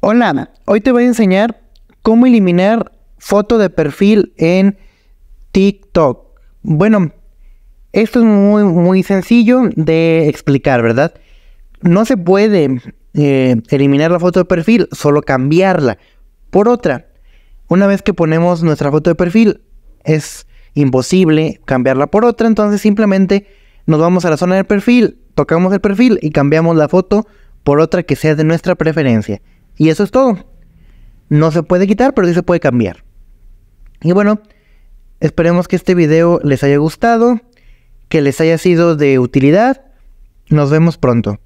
Hola, hoy te voy a enseñar cómo eliminar foto de perfil en TikTok. Bueno, esto es muy, muy sencillo de explicar, ¿verdad? No se puede eh, eliminar la foto de perfil, solo cambiarla por otra. Una vez que ponemos nuestra foto de perfil, es imposible cambiarla por otra, entonces simplemente nos vamos a la zona del perfil, tocamos el perfil y cambiamos la foto por otra que sea de nuestra preferencia. Y eso es todo. No se puede quitar, pero sí se puede cambiar. Y bueno, esperemos que este video les haya gustado, que les haya sido de utilidad. Nos vemos pronto.